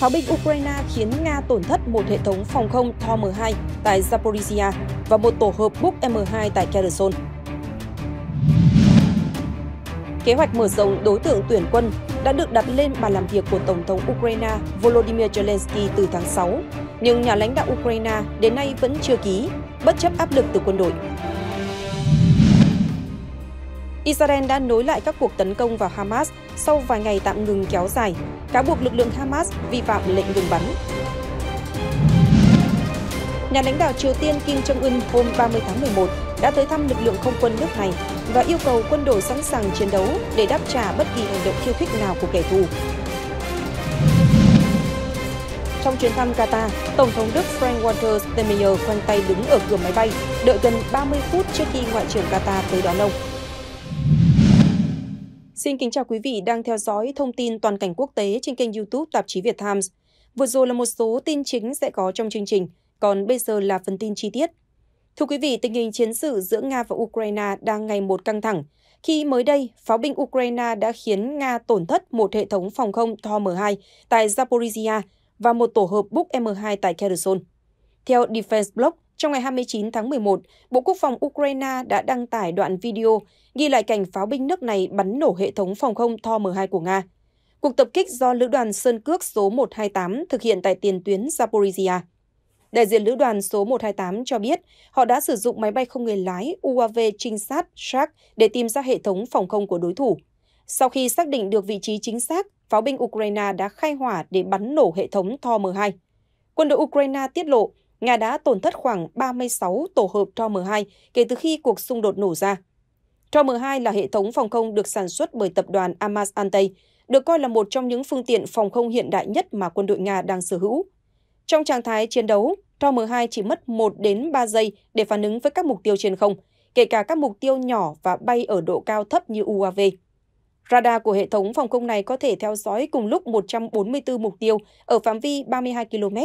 Pháo binh Ukraine khiến Nga tổn thất một hệ thống phòng không THOM-2 tại Zaporizhia và một tổ hợp Buk M2 tại Kherson. Kế hoạch mở rộng đối tượng tuyển quân đã được đặt lên bàn làm việc của Tổng thống Ukraine Volodymyr Zelensky từ tháng 6, nhưng nhà lãnh đạo Ukraine đến nay vẫn chưa ký, bất chấp áp lực từ quân đội. Israel đã nối lại các cuộc tấn công vào Hamas sau vài ngày tạm ngừng kéo dài, cáo buộc lực lượng Hamas vi phạm lệnh ngừng bắn. Nhà lãnh đạo Triều Tiên Kim Jong-un hôm 30 tháng 11 đã tới thăm lực lượng không quân nước này và yêu cầu quân đội sẵn sàng chiến đấu để đáp trả bất kỳ hành động khiêu khích nào của kẻ thù. Trong chuyến thăm Qatar, Tổng thống Đức Frank Walter Steinmeier khoanh tay đứng ở cửa máy bay, đợi gần 30 phút trước khi Ngoại trưởng Qatar tới đón ông. Xin kính chào quý vị đang theo dõi thông tin toàn cảnh quốc tế trên kênh YouTube tạp chí Việt Times. Vừa rồi là một số tin chính sẽ có trong chương trình, còn bây giờ là phần tin chi tiết. Thưa quý vị, tình hình chiến sự giữa Nga và Ukraine đang ngày một căng thẳng, khi mới đây, pháo binh Ukraine đã khiến Nga tổn thất một hệ thống phòng không Tho M2 tại Zaporizhia và một tổ hợp Buk M2 tại Kherson. Theo Defense Blog, trong ngày 29 tháng 11, Bộ Quốc phòng Ukraine đã đăng tải đoạn video ghi lại cảnh pháo binh nước này bắn nổ hệ thống phòng không THOR-M2 của Nga. Cuộc tập kích do Lữ đoàn Sơn Cước số 128 thực hiện tại tiền tuyến Zaporizhia. Đại diện Lữ đoàn số 128 cho biết họ đã sử dụng máy bay không người lái UAV trinh sát Shark để tìm ra hệ thống phòng không của đối thủ. Sau khi xác định được vị trí chính xác, pháo binh Ukraine đã khai hỏa để bắn nổ hệ thống THOR-M2. Quân đội Ukraine tiết lộ Nga đã tổn thất khoảng 36 tổ hợp Tor 2 kể từ khi cuộc xung đột nổ ra. Tor 2 là hệ thống phòng không được sản xuất bởi tập đoàn Amas Antey, được coi là một trong những phương tiện phòng không hiện đại nhất mà quân đội Nga đang sở hữu. Trong trạng thái chiến đấu, Tor 2 chỉ mất 1 đến 3 giây để phản ứng với các mục tiêu trên không, kể cả các mục tiêu nhỏ và bay ở độ cao thấp như UAV. Radar của hệ thống phòng không này có thể theo dõi cùng lúc 144 mục tiêu ở phạm vi 32 km,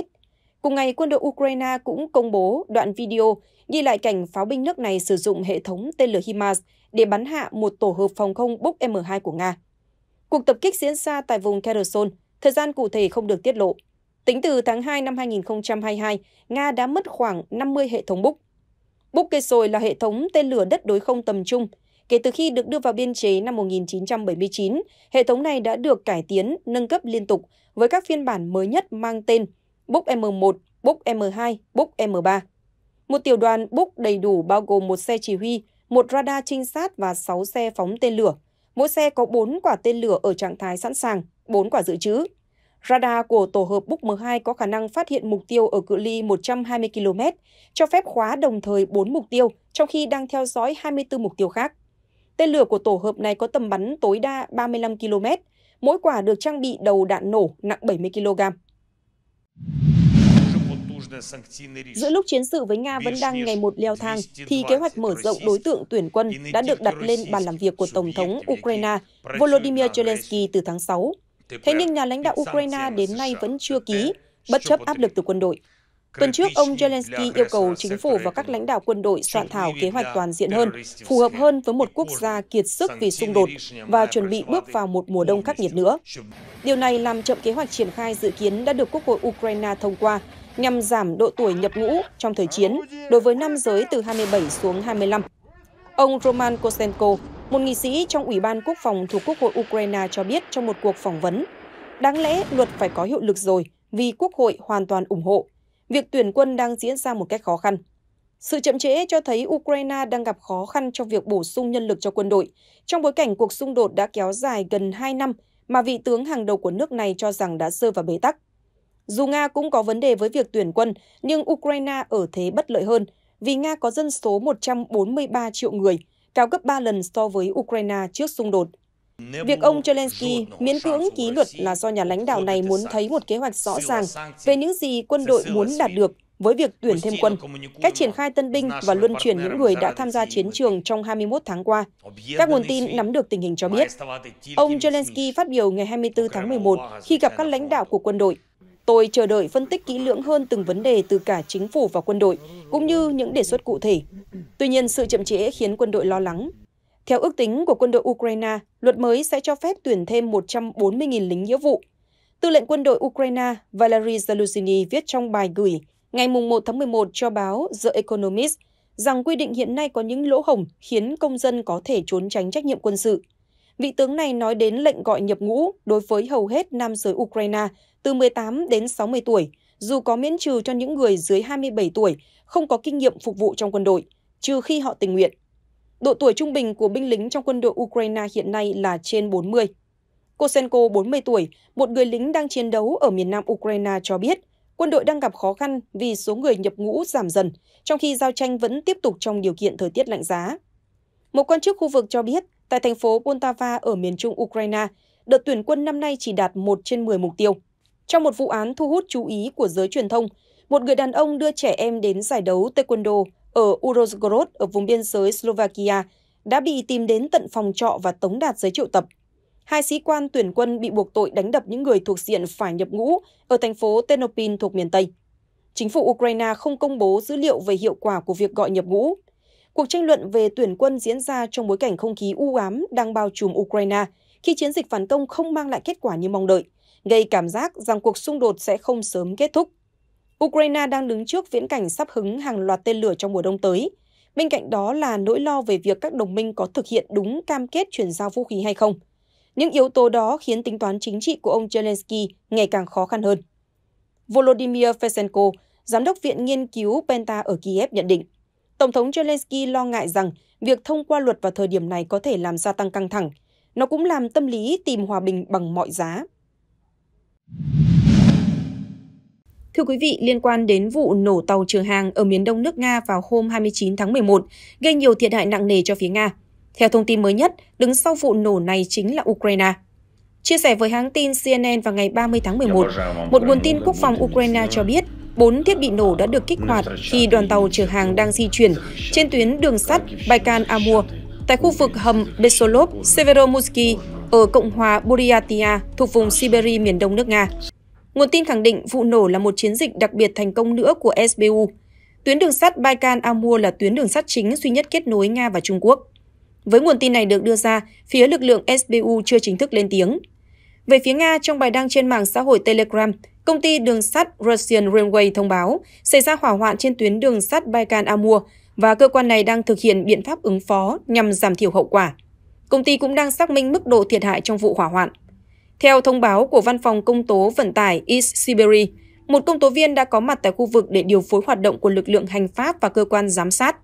Cùng ngày, quân đội Ukraine cũng công bố đoạn video ghi lại cảnh pháo binh nước này sử dụng hệ thống tên lửa HIMARS để bắn hạ một tổ hợp phòng không Buk M2 của Nga. Cuộc tập kích diễn ra tại vùng Kherson, thời gian cụ thể không được tiết lộ. Tính từ tháng 2 năm 2022, Nga đã mất khoảng 50 hệ thống Buk. Buk Kesoi là hệ thống tên lửa đất đối không tầm trung. Kể từ khi được đưa vào biên chế năm 1979, hệ thống này đã được cải tiến, nâng cấp liên tục với các phiên bản mới nhất mang tên Book M1, Book M2, Book M3. Một tiểu đoàn Book đầy đủ bao gồm một xe chỉ huy, một radar trinh sát và 6 xe phóng tên lửa. Mỗi xe có 4 quả tên lửa ở trạng thái sẵn sàng, 4 quả dự trữ. Radar của tổ hợp Book M2 có khả năng phát hiện mục tiêu ở cự ly 120 km, cho phép khóa đồng thời 4 mục tiêu, trong khi đang theo dõi 24 mục tiêu khác. Tên lửa của tổ hợp này có tầm bắn tối đa 35 km, mỗi quả được trang bị đầu đạn nổ nặng 70 kg. Giữa lúc chiến sự với Nga vẫn đang ngày một leo thang, thì kế hoạch mở rộng đối tượng tuyển quân đã được đặt lên bàn làm việc của Tổng thống Ukraine Volodymyr Zelensky từ tháng 6. Thế nhưng nhà lãnh đạo Ukraine đến nay vẫn chưa ký, bất chấp áp lực từ quân đội. Tuần trước, ông Zelensky yêu cầu chính phủ và các lãnh đạo quân đội soạn thảo kế hoạch toàn diện hơn, phù hợp hơn với một quốc gia kiệt sức vì xung đột và chuẩn bị bước vào một mùa đông khắc nghiệt nữa. Điều này làm chậm kế hoạch triển khai dự kiến đã được Quốc hội Ukraine thông qua nhằm giảm độ tuổi nhập ngũ trong thời chiến đối với nam giới từ 27 xuống 25. Ông Roman Kosenko, một nghị sĩ trong Ủy ban Quốc phòng thuộc Quốc hội Ukraine cho biết trong một cuộc phỏng vấn, đáng lẽ luật phải có hiệu lực rồi vì Quốc hội hoàn toàn ủng hộ việc tuyển quân đang diễn ra một cách khó khăn. Sự chậm trễ cho thấy Ukraine đang gặp khó khăn trong việc bổ sung nhân lực cho quân đội, trong bối cảnh cuộc xung đột đã kéo dài gần 2 năm mà vị tướng hàng đầu của nước này cho rằng đã rơi vào bế tắc. Dù Nga cũng có vấn đề với việc tuyển quân, nhưng Ukraine ở thế bất lợi hơn vì Nga có dân số 143 triệu người, cao gấp 3 lần so với Ukraine trước xung đột. Việc ông Zelensky miễn cưỡng ký luật là do nhà lãnh đạo này muốn thấy một kế hoạch rõ ràng về những gì quân đội muốn đạt được với việc tuyển thêm quân, cách triển khai tân binh và luân chuyển những người đã tham gia chiến trường trong 21 tháng qua. Các nguồn tin nắm được tình hình cho biết. Ông Zelensky phát biểu ngày 24 tháng 11 khi gặp các lãnh đạo của quân đội. Tôi chờ đợi phân tích kỹ lưỡng hơn từng vấn đề từ cả chính phủ và quân đội, cũng như những đề xuất cụ thể. Tuy nhiên, sự chậm trễ khiến quân đội lo lắng theo ước tính của quân đội Ukraine, luật mới sẽ cho phép tuyển thêm 140.000 lính nghĩa vụ. Tư lệnh quân đội Ukraine Valery Zelensky viết trong bài gửi ngày 1 tháng 11 cho báo The Economist rằng quy định hiện nay có những lỗ hổng khiến công dân có thể trốn tránh trách nhiệm quân sự. Vị tướng này nói đến lệnh gọi nhập ngũ đối với hầu hết nam giới Ukraine từ 18 đến 60 tuổi, dù có miễn trừ cho những người dưới 27 tuổi không có kinh nghiệm phục vụ trong quân đội, trừ khi họ tình nguyện. Độ tuổi trung bình của binh lính trong quân đội Ukraine hiện nay là trên 40. Kosenko, 40 tuổi, một người lính đang chiến đấu ở miền nam Ukraine cho biết, quân đội đang gặp khó khăn vì số người nhập ngũ giảm dần, trong khi giao tranh vẫn tiếp tục trong điều kiện thời tiết lạnh giá. Một quan chức khu vực cho biết, tại thành phố Poltava ở miền trung Ukraine, đợt tuyển quân năm nay chỉ đạt 1 trên 10 mục tiêu. Trong một vụ án thu hút chú ý của giới truyền thông, một người đàn ông đưa trẻ em đến giải đấu taekwondo ở Urozgorod ở vùng biên giới Slovakia đã bị tìm đến tận phòng trọ và tống đạt giấy triệu tập. Hai sĩ quan tuyển quân bị buộc tội đánh đập những người thuộc diện phải nhập ngũ ở thành phố Tenopin thuộc miền Tây. Chính phủ Ukraine không công bố dữ liệu về hiệu quả của việc gọi nhập ngũ. Cuộc tranh luận về tuyển quân diễn ra trong bối cảnh không khí u ám đang bao trùm Ukraine khi chiến dịch phản công không mang lại kết quả như mong đợi, gây cảm giác rằng cuộc xung đột sẽ không sớm kết thúc. Ukraine đang đứng trước viễn cảnh sắp hứng hàng loạt tên lửa trong mùa đông tới. Bên cạnh đó là nỗi lo về việc các đồng minh có thực hiện đúng cam kết chuyển giao vũ khí hay không. Những yếu tố đó khiến tính toán chính trị của ông Zelensky ngày càng khó khăn hơn. Volodymyr Fesenko, giám đốc Viện Nghiên cứu Penta ở Kiev nhận định, Tổng thống Zelensky lo ngại rằng việc thông qua luật vào thời điểm này có thể làm gia tăng căng thẳng. Nó cũng làm tâm lý tìm hòa bình bằng mọi giá. Thưa quý vị, liên quan đến vụ nổ tàu chở hàng ở miền đông nước Nga vào hôm 29 tháng 11, gây nhiều thiệt hại nặng nề cho phía Nga. Theo thông tin mới nhất, đứng sau vụ nổ này chính là Ukraine. Chia sẻ với hãng tin CNN vào ngày 30 tháng 11, dạ, vâng, vâng, một nguồn vâng, tin quốc phòng Ukraine cho biết bốn thiết bị nổ đã được kích hoạt khi đoàn tàu chở hàng đang di chuyển trên tuyến đường sắt Baikal-Amur tại khu vực hầm Besolov, Severomursky ở Cộng hòa Buryatia thuộc vùng Siberia miền đông nước Nga. Nguồn tin khẳng định vụ nổ là một chiến dịch đặc biệt thành công nữa của SBU. Tuyến đường sắt Baikal-Amur là tuyến đường sắt chính duy nhất kết nối Nga và Trung Quốc. Với nguồn tin này được đưa ra, phía lực lượng SBU chưa chính thức lên tiếng. Về phía Nga, trong bài đăng trên mạng xã hội Telegram, công ty đường sắt Russian Railway thông báo xảy ra hỏa hoạn trên tuyến đường sắt Baikal-Amur và cơ quan này đang thực hiện biện pháp ứng phó nhằm giảm thiểu hậu quả. Công ty cũng đang xác minh mức độ thiệt hại trong vụ hỏa hoạn. Theo thông báo của Văn phòng Công tố Vận tải East Siberia, một công tố viên đã có mặt tại khu vực để điều phối hoạt động của lực lượng hành pháp và cơ quan giám sát.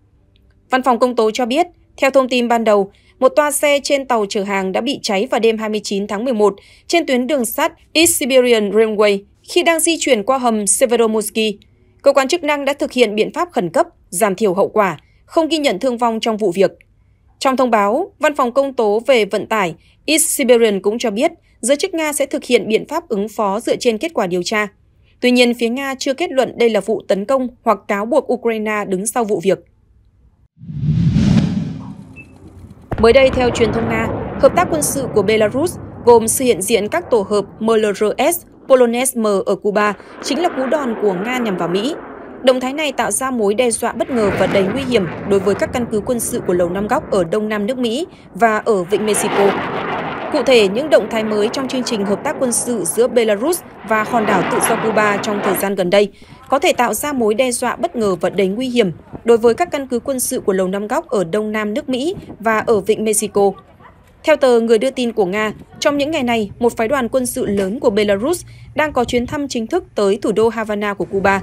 Văn phòng công tố cho biết, theo thông tin ban đầu, một toa xe trên tàu chở hàng đã bị cháy vào đêm 29 tháng 11 trên tuyến đường sắt East Siberian Railway khi đang di chuyển qua hầm Severomorsky. Cơ quan chức năng đã thực hiện biện pháp khẩn cấp, giảm thiểu hậu quả, không ghi nhận thương vong trong vụ việc. Trong thông báo, Văn phòng Công tố về Vận tải East Siberian cũng cho biết giới chức Nga sẽ thực hiện biện pháp ứng phó dựa trên kết quả điều tra. Tuy nhiên, phía Nga chưa kết luận đây là vụ tấn công hoặc cáo buộc Ukraine đứng sau vụ việc. Mới đây, theo truyền thông Nga, hợp tác quân sự của Belarus gồm sự hiện diện các tổ hợp MLRS, M ở Cuba chính là cú đòn của Nga nhằm vào Mỹ. Động thái này tạo ra mối đe dọa bất ngờ và đầy nguy hiểm đối với các căn cứ quân sự của Lầu Năm Góc ở Đông Nam nước Mỹ và ở Vịnh Mexico. Cụ thể, những động thái mới trong chương trình hợp tác quân sự giữa Belarus và hòn đảo tự do Cuba trong thời gian gần đây có thể tạo ra mối đe dọa bất ngờ và đầy nguy hiểm đối với các căn cứ quân sự của Lầu Năm Góc ở đông nam nước Mỹ và ở vịnh Mexico. Theo tờ Người đưa tin của Nga, trong những ngày này, một phái đoàn quân sự lớn của Belarus đang có chuyến thăm chính thức tới thủ đô Havana của Cuba.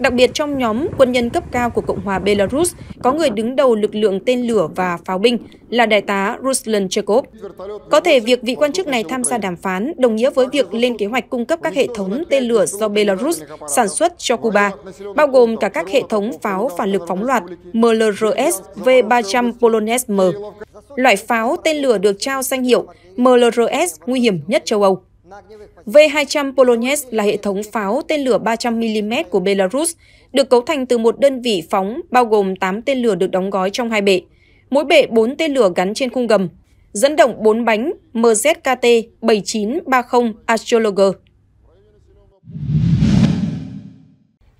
Đặc biệt trong nhóm quân nhân cấp cao của Cộng hòa Belarus có người đứng đầu lực lượng tên lửa và pháo binh là đại tá Ruslan Chekov. Có thể việc vị quan chức này tham gia đàm phán đồng nghĩa với việc lên kế hoạch cung cấp các hệ thống tên lửa do Belarus sản xuất cho Cuba, bao gồm cả các hệ thống pháo phản lực phóng loạt MLRS V-300 Polones M. Loại pháo tên lửa được trao danh hiệu MLRS nguy hiểm nhất châu Âu. V-200 Polones là hệ thống pháo tên lửa 300mm của Belarus, được cấu thành từ một đơn vị phóng bao gồm 8 tên lửa được đóng gói trong hai bệ. Mỗi bệ 4 tên lửa gắn trên khung gầm, dẫn động 4 bánh MZKT 7930 Astrologer.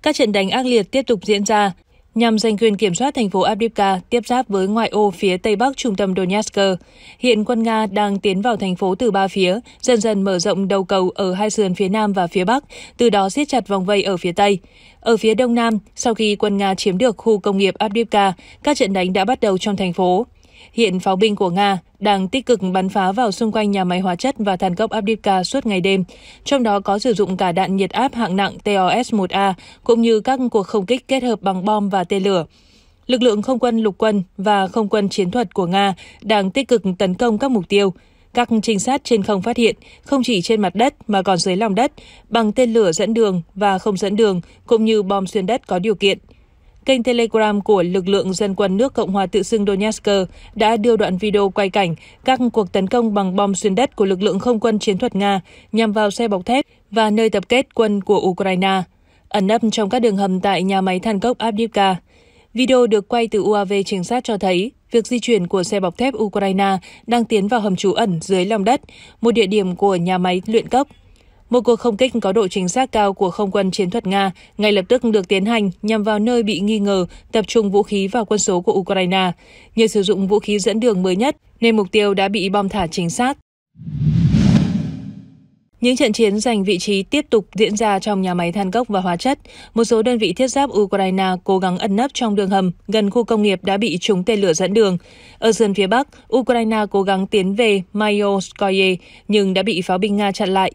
Các trận đánh ác liệt tiếp tục diễn ra nhằm giành quyền kiểm soát thành phố Avdiivka tiếp giáp với ngoại ô phía tây bắc trung tâm Donetsk. Hiện quân Nga đang tiến vào thành phố từ ba phía, dần dần mở rộng đầu cầu ở hai sườn phía nam và phía bắc, từ đó siết chặt vòng vây ở phía tây. Ở phía đông nam, sau khi quân Nga chiếm được khu công nghiệp Avdiivka, các trận đánh đã bắt đầu trong thành phố. Hiện pháo binh của Nga đang tích cực bắn phá vào xung quanh nhà máy hóa chất và than cốc Abdivka suốt ngày đêm, trong đó có sử dụng cả đạn nhiệt áp hạng nặng TOS-1A cũng như các cuộc không kích kết hợp bằng bom và tên lửa. Lực lượng không quân lục quân và không quân chiến thuật của Nga đang tích cực tấn công các mục tiêu. Các trinh sát trên không phát hiện, không chỉ trên mặt đất mà còn dưới lòng đất, bằng tên lửa dẫn đường và không dẫn đường, cũng như bom xuyên đất có điều kiện – Kênh Telegram của lực lượng dân quân nước Cộng hòa tự xưng Donetsk đã đưa đoạn video quay cảnh các cuộc tấn công bằng bom xuyên đất của lực lượng không quân chiến thuật Nga nhằm vào xe bọc thép và nơi tập kết quân của Ukraine, ẩn nấp trong các đường hầm tại nhà máy than cốc Avdiivka. Video được quay từ UAV trinh sát cho thấy việc di chuyển của xe bọc thép Ukraine đang tiến vào hầm trú ẩn dưới lòng đất, một địa điểm của nhà máy luyện cốc một cuộc không kích có độ chính xác cao của không quân chiến thuật Nga ngay lập tức được tiến hành nhằm vào nơi bị nghi ngờ tập trung vũ khí vào quân số của Ukraine. Nhờ sử dụng vũ khí dẫn đường mới nhất nên mục tiêu đã bị bom thả chính xác. Những trận chiến giành vị trí tiếp tục diễn ra trong nhà máy than cốc và hóa chất. Một số đơn vị thiết giáp Ukraine cố gắng ẩn nấp trong đường hầm gần khu công nghiệp đã bị trúng tên lửa dẫn đường. Ở sườn phía Bắc, Ukraine cố gắng tiến về Mayoskoye nhưng đã bị pháo binh Nga chặn lại.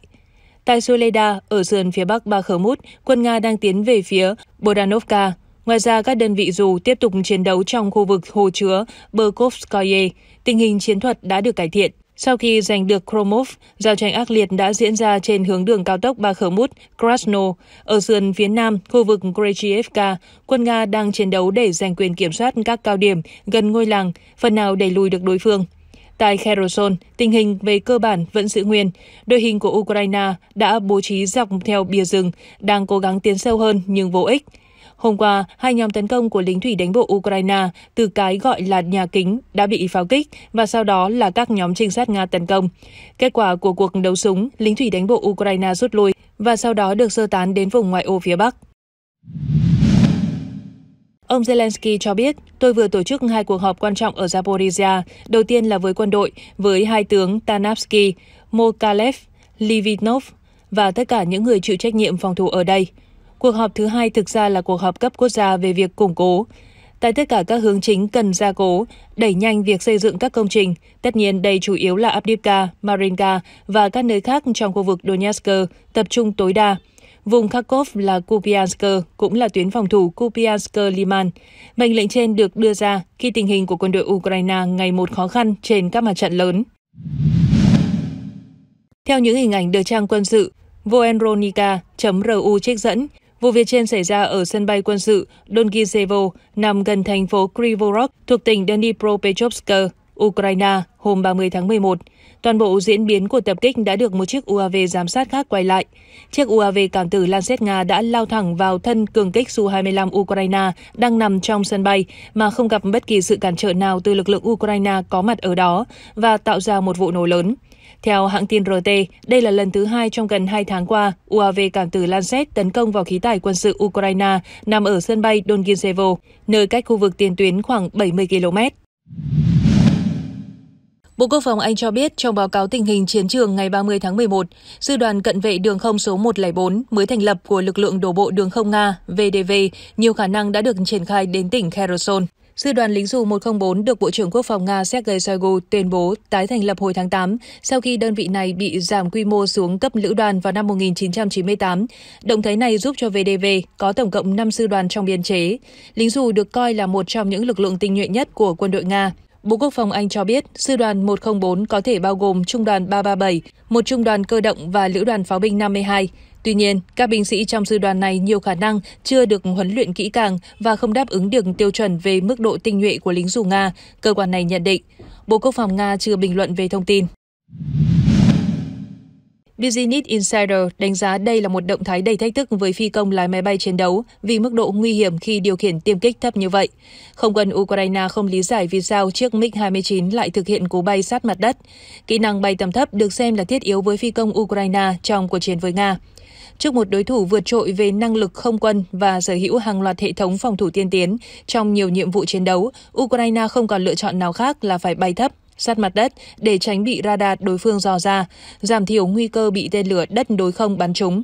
Tại Soledar, ở sườn phía bắc Bakhmut, quân Nga đang tiến về phía Bodanovka. Ngoài ra, các đơn vị dù tiếp tục chiến đấu trong khu vực hồ chứa Berkovskoye. Tình hình chiến thuật đã được cải thiện. Sau khi giành được Kromov, giao tranh ác liệt đã diễn ra trên hướng đường cao tốc Bakhmut, Krasno. Ở sườn phía nam, khu vực Krechievka, quân Nga đang chiến đấu để giành quyền kiểm soát các cao điểm gần ngôi làng, phần nào đẩy lùi được đối phương. Tại Kherson, tình hình về cơ bản vẫn giữ nguyên. Đội hình của Ukraine đã bố trí dọc theo bìa rừng, đang cố gắng tiến sâu hơn nhưng vô ích. Hôm qua, hai nhóm tấn công của lính thủy đánh bộ Ukraine từ cái gọi là nhà kính đã bị pháo kích và sau đó là các nhóm trinh sát Nga tấn công. Kết quả của cuộc đấu súng, lính thủy đánh bộ Ukraine rút lui và sau đó được sơ tán đến vùng ngoại ô phía Bắc. Ông Zelensky cho biết, tôi vừa tổ chức hai cuộc họp quan trọng ở Zaporizhia, đầu tiên là với quân đội, với hai tướng Tanapsky, Mokalev, Livinov và tất cả những người chịu trách nhiệm phòng thủ ở đây. Cuộc họp thứ hai thực ra là cuộc họp cấp quốc gia về việc củng cố. Tại tất cả các hướng chính cần gia cố, đẩy nhanh việc xây dựng các công trình. Tất nhiên đây chủ yếu là Abdivka, Marinka và các nơi khác trong khu vực Donetsk tập trung tối đa – Vùng Kharkov là Kupiansk, cũng là tuyến phòng thủ Kupiansk-Liman. Mệnh lệnh trên được đưa ra khi tình hình của quân đội Ukraine ngày một khó khăn trên các mặt trận lớn. Theo những hình ảnh được trang quân sự voenronika ru trích dẫn, vụ việc trên xảy ra ở sân bay quân sự Dongisevo nằm gần thành phố Krivorok thuộc tỉnh Dnipropetrovsk, Ukraine hôm 30 tháng 11. Toàn bộ diễn biến của tập kích đã được một chiếc UAV giám sát khác quay lại chiếc UAV cảm tử Lancet Nga đã lao thẳng vào thân cường kích Su-25 Ukraine đang nằm trong sân bay mà không gặp bất kỳ sự cản trở nào từ lực lượng Ukraine có mặt ở đó và tạo ra một vụ nổ lớn. Theo hãng tin RT, đây là lần thứ hai trong gần hai tháng qua, UAV cảm tử Lancet tấn công vào khí tải quân sự Ukraine nằm ở sân bay Donginsevo, nơi cách khu vực tiền tuyến khoảng 70 km. Bộ Quốc phòng Anh cho biết trong báo cáo tình hình chiến trường ngày 30 tháng 11, Sư đoàn Cận vệ Đường không số 104 mới thành lập của lực lượng đổ bộ đường không Nga VDV nhiều khả năng đã được triển khai đến tỉnh Kherson. Sư đoàn lính dù 104 được Bộ trưởng Quốc phòng Nga Sergei Shoigu tuyên bố tái thành lập hồi tháng 8 sau khi đơn vị này bị giảm quy mô xuống cấp lữ đoàn vào năm 1998. Động thái này giúp cho VDV có tổng cộng 5 sư đoàn trong biên chế. Lính dù được coi là một trong những lực lượng tinh nhuệ nhất của quân đội Nga. Bộ Quốc phòng Anh cho biết, sư đoàn 104 có thể bao gồm trung đoàn 337, một trung đoàn cơ động và lữ đoàn pháo binh 52. Tuy nhiên, các binh sĩ trong sư đoàn này nhiều khả năng chưa được huấn luyện kỹ càng và không đáp ứng được tiêu chuẩn về mức độ tinh nhuệ của lính dù Nga, cơ quan này nhận định. Bộ Quốc phòng Nga chưa bình luận về thông tin. Business Insider đánh giá đây là một động thái đầy thách thức với phi công lái máy bay chiến đấu vì mức độ nguy hiểm khi điều khiển tiêm kích thấp như vậy. Không quân Ukraine không lý giải vì sao chiếc MiG-29 lại thực hiện cú bay sát mặt đất. Kỹ năng bay tầm thấp được xem là thiết yếu với phi công Ukraine trong cuộc chiến với Nga trước một đối thủ vượt trội về năng lực không quân và sở hữu hàng loạt hệ thống phòng thủ tiên tiến trong nhiều nhiệm vụ chiến đấu, Ukraine không còn lựa chọn nào khác là phải bay thấp sát mặt đất để tránh bị radar đối phương dò ra, giảm thiểu nguy cơ bị tên lửa đất đối không bắn trúng.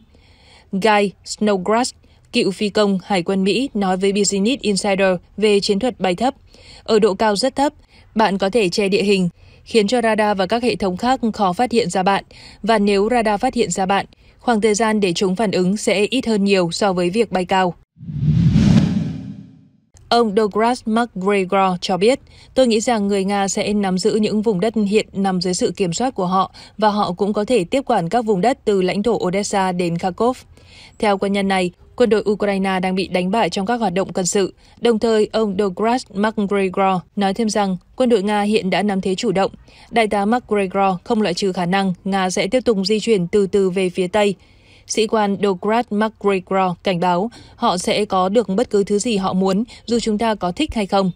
Guy Snowgrass, cựu phi công Hải quân Mỹ nói với Business Insider về chiến thuật bay thấp. Ở độ cao rất thấp, bạn có thể che địa hình, khiến cho radar và các hệ thống khác khó phát hiện ra bạn. Và nếu radar phát hiện ra bạn, khoảng thời gian để chúng phản ứng sẽ ít hơn nhiều so với việc bay cao. Ông Douglas McGregor cho biết, tôi nghĩ rằng người Nga sẽ nắm giữ những vùng đất hiện nằm dưới sự kiểm soát của họ và họ cũng có thể tiếp quản các vùng đất từ lãnh thổ Odessa đến Kharkov. Theo quân nhân này, quân đội Ukraine đang bị đánh bại trong các hoạt động quân sự. Đồng thời, ông Douglas McGregor nói thêm rằng quân đội Nga hiện đã nắm thế chủ động. Đại tá McGregor không loại trừ khả năng Nga sẽ tiếp tục di chuyển từ từ về phía Tây Sĩ quan Douglas McGregor cảnh báo họ sẽ có được bất cứ thứ gì họ muốn, dù chúng ta có thích hay không.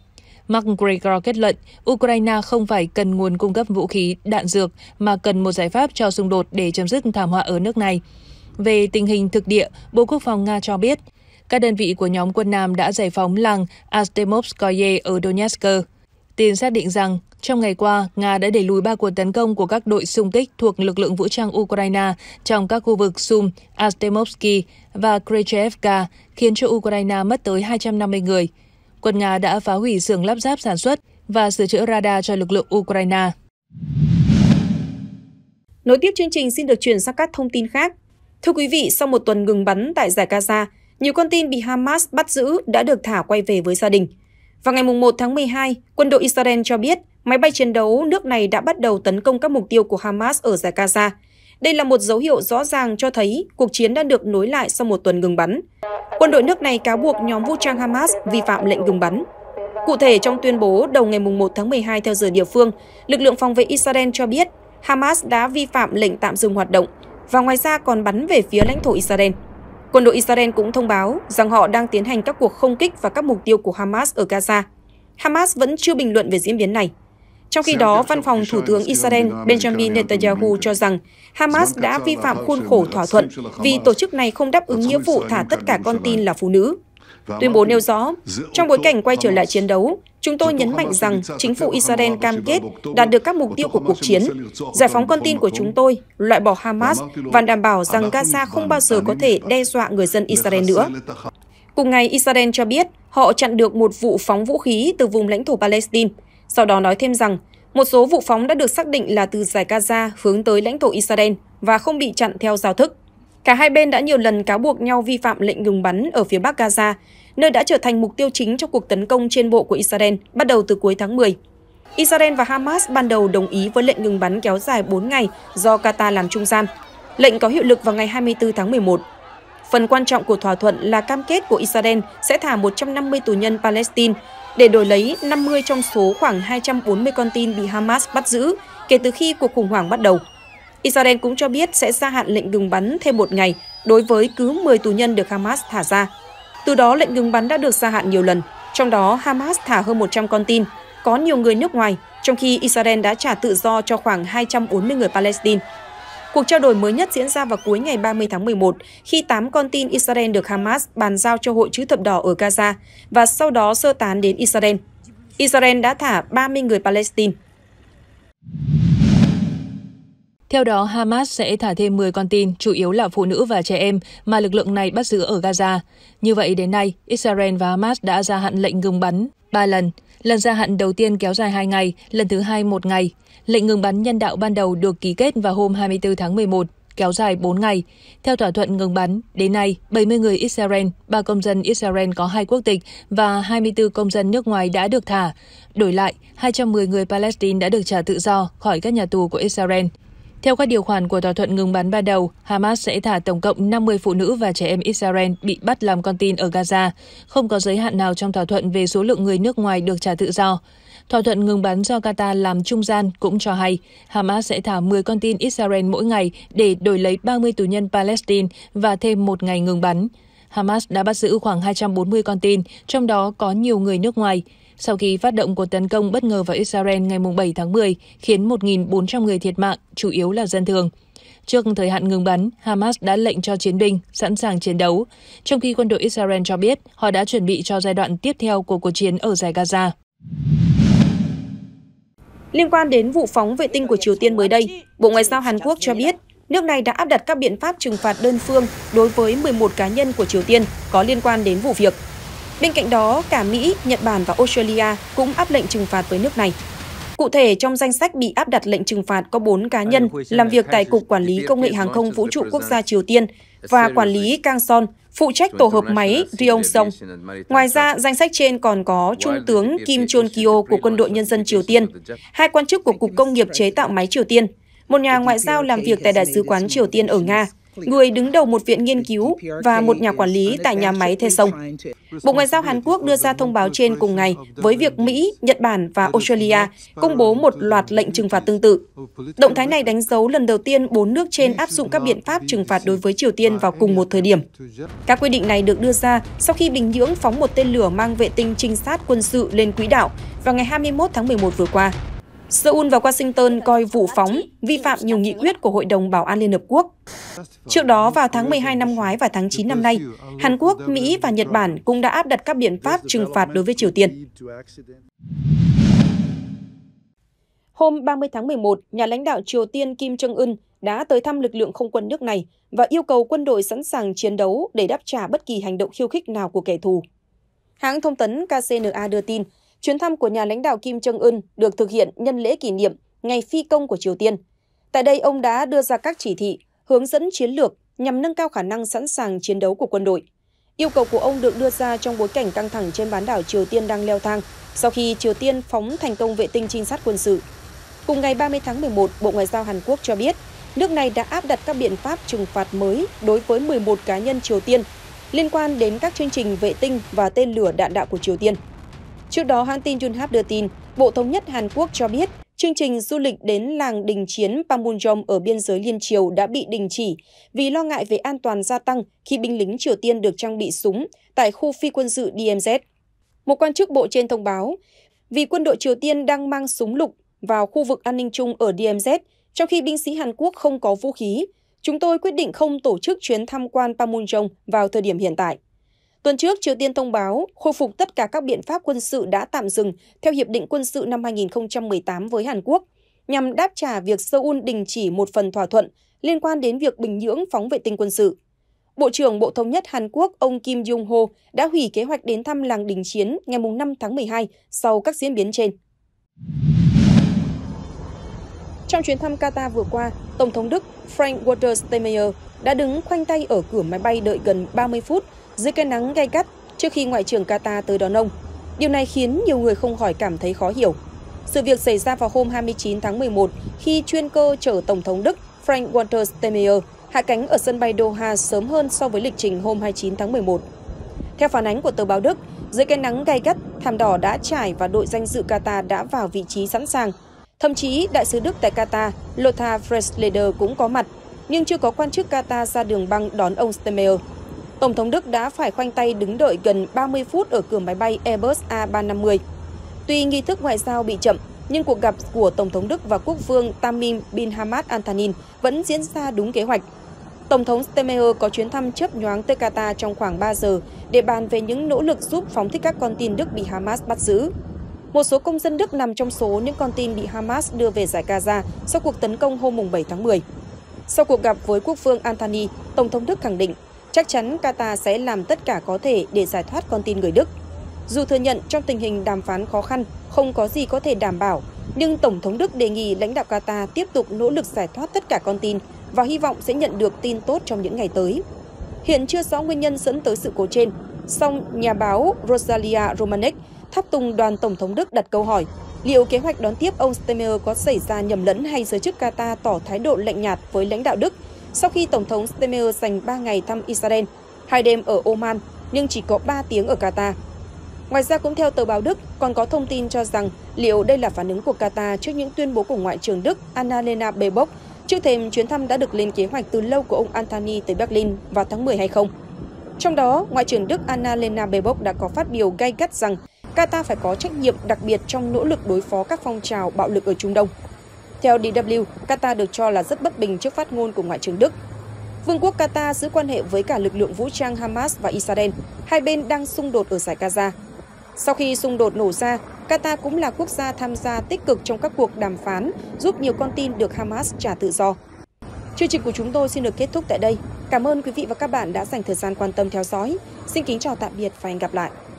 McGregor kết luận Ukraine không phải cần nguồn cung cấp vũ khí, đạn dược, mà cần một giải pháp cho xung đột để chấm dứt thảm họa ở nước này. Về tình hình thực địa, Bộ Quốc phòng Nga cho biết, các đơn vị của nhóm quân Nam đã giải phóng làng Artemovskoye ở Donetsk. Tin xác định rằng trong ngày qua, Nga đã đẩy lùi ba cuộc tấn công của các đội xung kích thuộc lực lượng vũ trang Ukraine trong các khu vực Sum, astemovsky và Krechevka, khiến cho Ukraine mất tới 250 người. Quân Nga đã phá hủy xưởng lắp ráp sản xuất và sửa chữa radar cho lực lượng Ukraine. Nối tiếp chương trình xin được chuyển sang các thông tin khác. Thưa quý vị, sau một tuần ngừng bắn tại giải Gaza, nhiều con tin bị Hamas bắt giữ đã được thả quay về với gia đình. Vào ngày 1 tháng 12, quân đội Israel cho biết máy bay chiến đấu nước này đã bắt đầu tấn công các mục tiêu của Hamas ở giải Gaza. Đây là một dấu hiệu rõ ràng cho thấy cuộc chiến đã được nối lại sau một tuần ngừng bắn. Quân đội nước này cáo buộc nhóm vũ trang Hamas vi phạm lệnh ngừng bắn. Cụ thể, trong tuyên bố đầu ngày 1 tháng 12 theo giờ địa phương, lực lượng phòng vệ Israel cho biết Hamas đã vi phạm lệnh tạm dừng hoạt động và ngoài ra còn bắn về phía lãnh thổ Israel. Quân đội Israel cũng thông báo rằng họ đang tiến hành các cuộc không kích và các mục tiêu của Hamas ở Gaza. Hamas vẫn chưa bình luận về diễn biến này. Trong khi đó, văn phòng Thủ tướng Israel Benjamin Netanyahu cho rằng Hamas đã vi phạm khuôn khổ thỏa thuận vì tổ chức này không đáp ứng nghĩa vụ thả tất cả con tin là phụ nữ. Tuyên bố nêu rõ, trong bối cảnh quay trở lại chiến đấu, chúng tôi nhấn mạnh rằng chính phủ Israel cam kết đạt được các mục tiêu của cuộc chiến, giải phóng con tin của chúng tôi, loại bỏ Hamas và đảm bảo rằng Gaza không bao giờ có thể đe dọa người dân Israel nữa. Cùng ngày, Israel cho biết họ chặn được một vụ phóng vũ khí từ vùng lãnh thổ Palestine, sau đó nói thêm rằng một số vụ phóng đã được xác định là từ giải Gaza hướng tới lãnh thổ Israel và không bị chặn theo giao thức. Cả hai bên đã nhiều lần cáo buộc nhau vi phạm lệnh ngừng bắn ở phía bắc Gaza, nơi đã trở thành mục tiêu chính trong cuộc tấn công trên bộ của Israel bắt đầu từ cuối tháng 10. Israel và Hamas ban đầu đồng ý với lệnh ngừng bắn kéo dài 4 ngày do Qatar làm trung gian. Lệnh có hiệu lực vào ngày 24 tháng 11. Phần quan trọng của thỏa thuận là cam kết của Israel sẽ thả 150 tù nhân Palestine để đổi lấy 50 trong số khoảng 240 con tin bị Hamas bắt giữ kể từ khi cuộc khủng hoảng bắt đầu. Israel cũng cho biết sẽ gia hạn lệnh ngừng bắn thêm một ngày đối với cứ 10 tù nhân được Hamas thả ra. Từ đó, lệnh ngừng bắn đã được gia hạn nhiều lần, trong đó Hamas thả hơn 100 con tin, có nhiều người nước ngoài, trong khi Israel đã trả tự do cho khoảng 240 người Palestine. Cuộc trao đổi mới nhất diễn ra vào cuối ngày 30 tháng 11 khi 8 con tin Israel được Hamas bàn giao cho Hội chữ thập đỏ ở Gaza và sau đó sơ tán đến Israel. Israel đã thả 30 người Palestine. Theo đó, Hamas sẽ thả thêm 10 con tin, chủ yếu là phụ nữ và trẻ em, mà lực lượng này bắt giữ ở Gaza. Như vậy, đến nay, Israel và Hamas đã gia hạn lệnh ngừng bắn 3 lần. Lần gia hạn đầu tiên kéo dài 2 ngày, lần thứ hai 1 ngày. Lệnh ngừng bắn nhân đạo ban đầu được ký kết vào hôm 24 tháng 11, kéo dài 4 ngày. Theo thỏa thuận ngừng bắn, đến nay, 70 người Israel, 3 công dân Israel có hai quốc tịch và 24 công dân nước ngoài đã được thả. Đổi lại, 210 người Palestine đã được trả tự do khỏi các nhà tù của Israel. Theo các điều khoản của thỏa thuận ngừng bắn ban đầu, Hamas sẽ thả tổng cộng 50 phụ nữ và trẻ em Israel bị bắt làm con tin ở Gaza, không có giới hạn nào trong thỏa thuận về số lượng người nước ngoài được trả tự do. Thỏa thuận ngừng bắn do Qatar làm trung gian cũng cho hay Hamas sẽ thả 10 con tin Israel mỗi ngày để đổi lấy 30 tù nhân Palestine và thêm một ngày ngừng bắn. Hamas đã bắt giữ khoảng 240 con tin, trong đó có nhiều người nước ngoài. Sau khi phát động cuộc tấn công bất ngờ vào Israel ngày 7 tháng 10, khiến 1.400 người thiệt mạng, chủ yếu là dân thường. Trước thời hạn ngừng bắn, Hamas đã lệnh cho chiến binh sẵn sàng chiến đấu, trong khi quân đội Israel cho biết họ đã chuẩn bị cho giai đoạn tiếp theo của cuộc chiến ở giải Gaza. Liên quan đến vụ phóng vệ tinh của Triều Tiên mới đây, Bộ Ngoại giao Hàn Quốc cho biết nước này đã áp đặt các biện pháp trừng phạt đơn phương đối với 11 cá nhân của Triều Tiên có liên quan đến vụ việc. Bên cạnh đó, cả Mỹ, Nhật Bản và Australia cũng áp lệnh trừng phạt với nước này. Cụ thể, trong danh sách bị áp đặt lệnh trừng phạt có 4 cá nhân làm việc tại Cục Quản lý Công nghệ Hàng không Vũ trụ Quốc gia Triều Tiên và quản lý Kang Son, phụ trách tổ hợp máy Ryong Song. Ngoài ra, danh sách trên còn có Trung tướng Kim Chon Kyo của Quân đội Nhân dân Triều Tiên, hai quan chức của Cục Công nghiệp chế tạo máy Triều Tiên, một nhà ngoại giao làm việc tại Đại sứ quán Triều Tiên ở Nga, người đứng đầu một viện nghiên cứu và một nhà quản lý tại nhà máy The Sông. Bộ Ngoại giao Hàn Quốc đưa ra thông báo trên cùng ngày với việc Mỹ, Nhật Bản và Australia công bố một loạt lệnh trừng phạt tương tự. Động thái này đánh dấu lần đầu tiên bốn nước trên áp dụng các biện pháp trừng phạt đối với Triều Tiên vào cùng một thời điểm. Các quy định này được đưa ra sau khi Bình Nhưỡng phóng một tên lửa mang vệ tinh trinh sát quân sự lên quỹ đạo vào ngày 21 tháng 11 vừa qua. Seoul và Washington coi vụ phóng vi phạm nhiều nghị quyết của Hội đồng Bảo an Liên Hợp Quốc. Trước đó, vào tháng 12 năm ngoái và tháng 9 năm nay, Hàn Quốc, Mỹ và Nhật Bản cũng đã áp đặt các biện pháp trừng phạt đối với Triều Tiên. Hôm 30 tháng 11, nhà lãnh đạo Triều Tiên Kim Jong-un đã tới thăm lực lượng không quân nước này và yêu cầu quân đội sẵn sàng chiến đấu để đáp trả bất kỳ hành động khiêu khích nào của kẻ thù. Hãng thông tấn KCNA đưa tin, Chuyến thăm của nhà lãnh đạo Kim Jong Un được thực hiện nhân lễ kỷ niệm ngày phi công của Triều Tiên. Tại đây, ông đã đưa ra các chỉ thị, hướng dẫn chiến lược nhằm nâng cao khả năng sẵn sàng chiến đấu của quân đội. Yêu cầu của ông được đưa ra trong bối cảnh căng thẳng trên bán đảo Triều Tiên đang leo thang sau khi Triều Tiên phóng thành công vệ tinh trinh sát quân sự. Cùng ngày 30 tháng 11, Bộ Ngoại giao Hàn Quốc cho biết nước này đã áp đặt các biện pháp trừng phạt mới đối với 11 cá nhân Triều Tiên liên quan đến các chương trình vệ tinh và tên lửa đạn đạo của Triều Tiên. Trước đó, hãng tin Yonhap đưa tin, Bộ Thống nhất Hàn Quốc cho biết chương trình du lịch đến làng đình chiến Pamunjom ở biên giới Liên Triều đã bị đình chỉ vì lo ngại về an toàn gia tăng khi binh lính Triều Tiên được trang bị súng tại khu phi quân sự DMZ. Một quan chức bộ trên thông báo, vì quân đội Triều Tiên đang mang súng lục vào khu vực an ninh chung ở DMZ, trong khi binh sĩ Hàn Quốc không có vũ khí, chúng tôi quyết định không tổ chức chuyến tham quan Pamunjom vào thời điểm hiện tại. Tuần trước, Triều Tiên thông báo khôi phục tất cả các biện pháp quân sự đã tạm dừng theo Hiệp định quân sự năm 2018 với Hàn Quốc, nhằm đáp trả việc Seoul đình chỉ một phần thỏa thuận liên quan đến việc Bình Nhưỡng phóng vệ tinh quân sự. Bộ trưởng Bộ Thống nhất Hàn Quốc ông Kim Jong Ho đã hủy kế hoạch đến thăm làng đình chiến ngày 5 tháng 12 sau các diễn biến trên. Trong chuyến thăm Qatar vừa qua, Tổng thống Đức Frank-Walter Steinmeier đã đứng khoanh tay ở cửa máy bay đợi gần 30 phút dưới cái nắng gay gắt trước khi Ngoại trưởng Qatar tới đón ông, điều này khiến nhiều người không khỏi cảm thấy khó hiểu. Sự việc xảy ra vào hôm 29 tháng 11 khi chuyên cơ chở Tổng thống Đức Frank-Walter Steinmeier hạ cánh ở sân bay Doha sớm hơn so với lịch trình hôm 29 tháng 11. Theo phản ánh của tờ báo Đức, dưới cái nắng gay gắt, thảm đỏ đã trải và đội danh dự Qatar đã vào vị trí sẵn sàng. Thậm chí, đại sứ Đức tại Qatar, Lothar Fresleder cũng có mặt, nhưng chưa có quan chức Qatar ra đường băng đón ông Steinmeier Tổng thống Đức đã phải khoanh tay đứng đợi gần 30 phút ở cửa máy bay Airbus A350. Tuy nghi thức ngoại giao bị chậm, nhưng cuộc gặp của Tổng thống Đức và quốc vương Tamim bin Hamad Antanin vẫn diễn ra đúng kế hoạch. Tổng thống Steinmeier có chuyến thăm chớp nhoáng tới Qatar trong khoảng 3 giờ để bàn về những nỗ lực giúp phóng thích các con tin Đức bị Hamas bắt giữ. Một số công dân Đức nằm trong số những con tin bị Hamas đưa về giải Gaza sau cuộc tấn công hôm 7 tháng 10. Sau cuộc gặp với quốc vương Antony, Tổng thống Đức khẳng định Chắc chắn Qatar sẽ làm tất cả có thể để giải thoát con tin người Đức. Dù thừa nhận trong tình hình đàm phán khó khăn, không có gì có thể đảm bảo, nhưng Tổng thống Đức đề nghị lãnh đạo Qatar tiếp tục nỗ lực giải thoát tất cả con tin và hy vọng sẽ nhận được tin tốt trong những ngày tới. Hiện chưa rõ nguyên nhân dẫn tới sự cố trên, song nhà báo Rosalia Romanek tháp tùng đoàn Tổng thống Đức đặt câu hỏi liệu kế hoạch đón tiếp ông Stemmer có xảy ra nhầm lẫn hay giới chức Qatar tỏ thái độ lạnh nhạt với lãnh đạo Đức sau khi Tổng thống Stemer dành 3 ngày thăm Israel, hai đêm ở Oman nhưng chỉ có 3 tiếng ở Qatar. Ngoài ra cũng theo tờ báo Đức, còn có thông tin cho rằng liệu đây là phản ứng của Qatar trước những tuyên bố của Ngoại trưởng Đức Annalena Baerbock trước thềm chuyến thăm đã được lên kế hoạch từ lâu của ông Anthony tới Berlin vào tháng 10 hay không. Trong đó, Ngoại trưởng Đức Annalena Baerbock đã có phát biểu gay gắt rằng Qatar phải có trách nhiệm đặc biệt trong nỗ lực đối phó các phong trào bạo lực ở Trung Đông. Theo DW, Qatar được cho là rất bất bình trước phát ngôn của Ngoại trưởng Đức. Vương quốc Qatar giữ quan hệ với cả lực lượng vũ trang Hamas và Israel, hai bên đang xung đột ở giải Gaza. Sau khi xung đột nổ ra, Qatar cũng là quốc gia tham gia tích cực trong các cuộc đàm phán giúp nhiều con tin được Hamas trả tự do. Chương trình của chúng tôi xin được kết thúc tại đây. Cảm ơn quý vị và các bạn đã dành thời gian quan tâm theo dõi. Xin kính chào tạm biệt và hẹn gặp lại.